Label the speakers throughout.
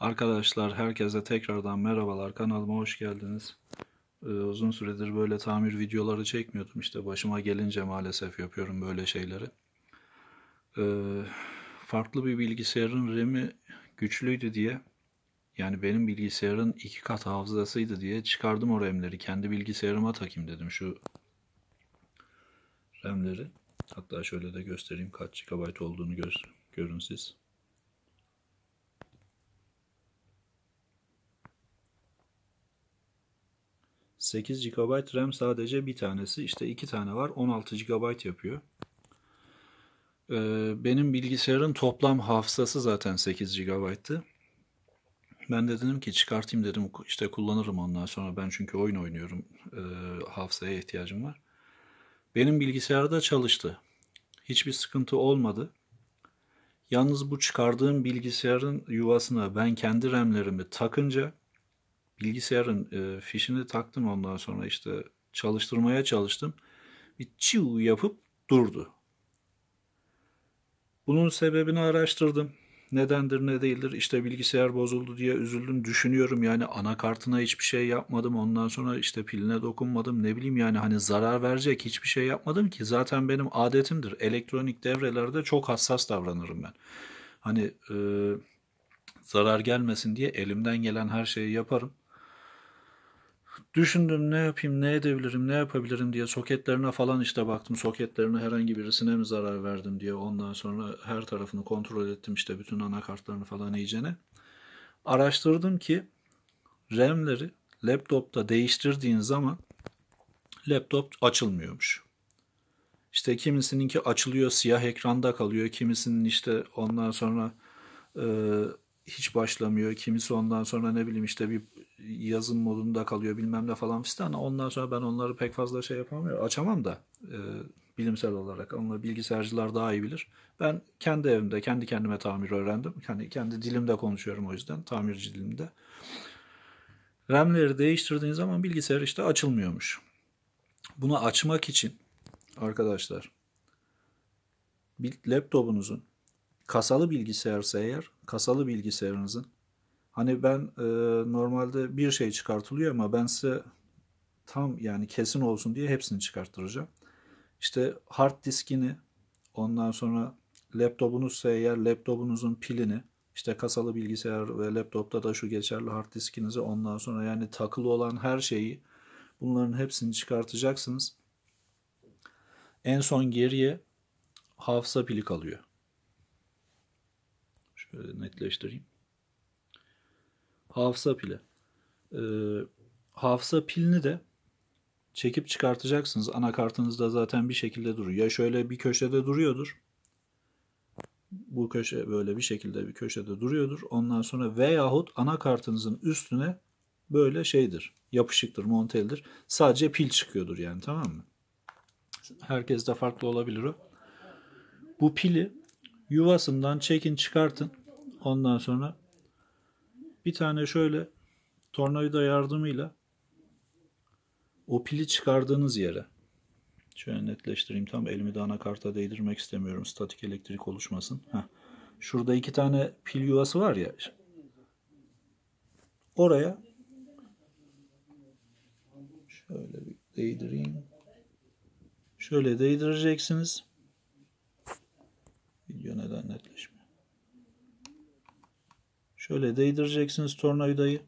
Speaker 1: Arkadaşlar herkese tekrardan merhabalar kanalıma hoş geldiniz. Ee, uzun süredir böyle tamir videoları çekmiyordum işte başıma gelince maalesef yapıyorum böyle şeyleri. Ee, farklı bir bilgisayarın RAM'i güçlüydü diye yani benim bilgisayarın iki kat hafızasıydı diye çıkardım o RAM'leri kendi bilgisayarıma takayım dedim şu RAM'leri. Hatta şöyle de göstereyim kaç GB olduğunu gör, görün siz. 8 GB RAM sadece bir tanesi. İşte iki tane var. 16 GB yapıyor. Ee, benim bilgisayarın toplam hafızası zaten 8 GB'tı. Ben de dedim ki çıkartayım dedim işte kullanırım ondan sonra ben çünkü oyun oynuyorum e, hafızaya ihtiyacım var. Benim bilgisayarda çalıştı. Hiçbir sıkıntı olmadı. Yalnız bu çıkardığım bilgisayarın yuvasına ben kendi RAM'lerimi takınca bilgisayarın e, fişini taktım ondan sonra işte çalıştırmaya çalıştım. Bir çiu yapıp durdu. Bunun sebebini araştırdım. Nedendir ne değildir işte bilgisayar bozuldu diye üzüldüm düşünüyorum yani anakartına hiçbir şey yapmadım ondan sonra işte piline dokunmadım ne bileyim yani hani zarar verecek hiçbir şey yapmadım ki zaten benim adetimdir elektronik devrelerde çok hassas davranırım ben hani e, zarar gelmesin diye elimden gelen her şeyi yaparım Düşündüm ne yapayım, ne edebilirim, ne yapabilirim diye soketlerine falan işte baktım. Soketlerine herhangi birisine mi zarar verdim diye ondan sonra her tarafını kontrol ettim işte bütün anakartlarını falan iyicene. Araştırdım ki RAM'leri laptopta değiştirdiğin zaman laptop açılmıyormuş. İşte kimisininki açılıyor siyah ekranda kalıyor. Kimisinin işte ondan sonra e, hiç başlamıyor. Kimisi ondan sonra ne bileyim işte bir yazım modunda kalıyor bilmem ne falan filan. Ondan sonra ben onları pek fazla şey yapamıyorum. Açamam da e, bilimsel olarak. Onları bilgisayarcılar daha iyi bilir. Ben kendi evimde kendi kendime tamir öğrendim. Yani kendi dilimde konuşuyorum o yüzden. Tamirci dilimde. RAM'leri değiştirdiğin zaman bilgisayar işte açılmıyormuş. Bunu açmak için arkadaşlar bir laptopunuzun kasalı bilgisayarsa eğer kasalı bilgisayarınızın Hani ben e, normalde bir şey çıkartılıyor ama ben size tam yani kesin olsun diye hepsini çıkarttıracağım. İşte hard diskini, ondan sonra laptopunuzsa eğer laptopunuzun pilini, işte kasalı bilgisayar ve laptopta da şu geçerli hard diskinizi ondan sonra yani takılı olan her şeyi bunların hepsini çıkartacaksınız. En son geriye hafıza pili kalıyor. Şöyle netleştireyim hafıza pili. E, hafıza pilini de çekip çıkartacaksınız. Anakartınızda zaten bir şekilde duruyor. Ya şöyle bir köşede duruyordur. Bu köşe böyle bir şekilde bir köşede duruyordur. Ondan sonra veyahut anakartınızın üstüne böyle şeydir. Yapışıktır, monteldir. Sadece pil çıkıyordur yani tamam mı? Herkes de farklı olabilir o. Bu pili yuvasından çekin çıkartın. Ondan sonra bir tane şöyle tornavida yardımıyla o pili çıkardığınız yere şöyle netleştireyim tam elimi de anakarta değdirmek istemiyorum statik elektrik oluşmasın. Heh. Şurada iki tane pil yuvası var ya oraya şöyle bir değdireyim. Şöyle değdireceksiniz. Video neden netleşmiyor? Şöyle değdireceksiniz tornavidayı.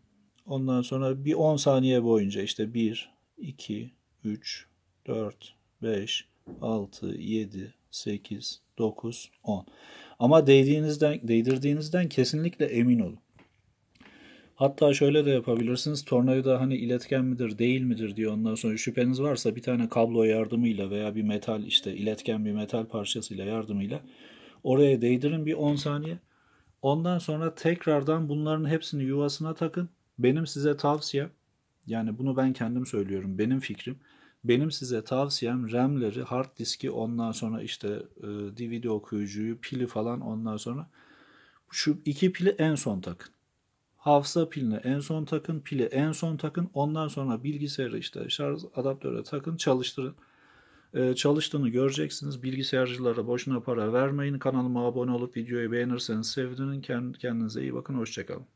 Speaker 1: Ondan sonra bir 10 saniye boyunca işte 1, 2, 3, 4, 5, 6, 7, 8, 9, 10. Ama değdiğinizden, değdirdiğinizden kesinlikle emin olun. Hatta şöyle de yapabilirsiniz. Tornavida hani iletken midir değil midir diye ondan sonra şüpheniz varsa bir tane kablo yardımıyla veya bir metal işte iletken bir metal parçasıyla yardımıyla oraya değdirin bir 10 saniye. Ondan sonra tekrardan bunların hepsini yuvasına takın. Benim size tavsiyem yani bunu ben kendim söylüyorum. Benim fikrim. Benim size tavsiyem RAM'leri, hard diski ondan sonra işte DVD e, okuyucuyu, pili falan ondan sonra şu iki pili en son takın. Hafıza pilini en son takın, pili en son takın. Ondan sonra bilgisayarı işte şarj adaptörü takın, çalıştırın. Ee, çalıştığını göreceksiniz. Bilgisayarcılara boşuna para vermeyin. Kanalıma abone olup videoyu beğenirseniz sevinin. Kendinize iyi bakın. Hoşçakalın.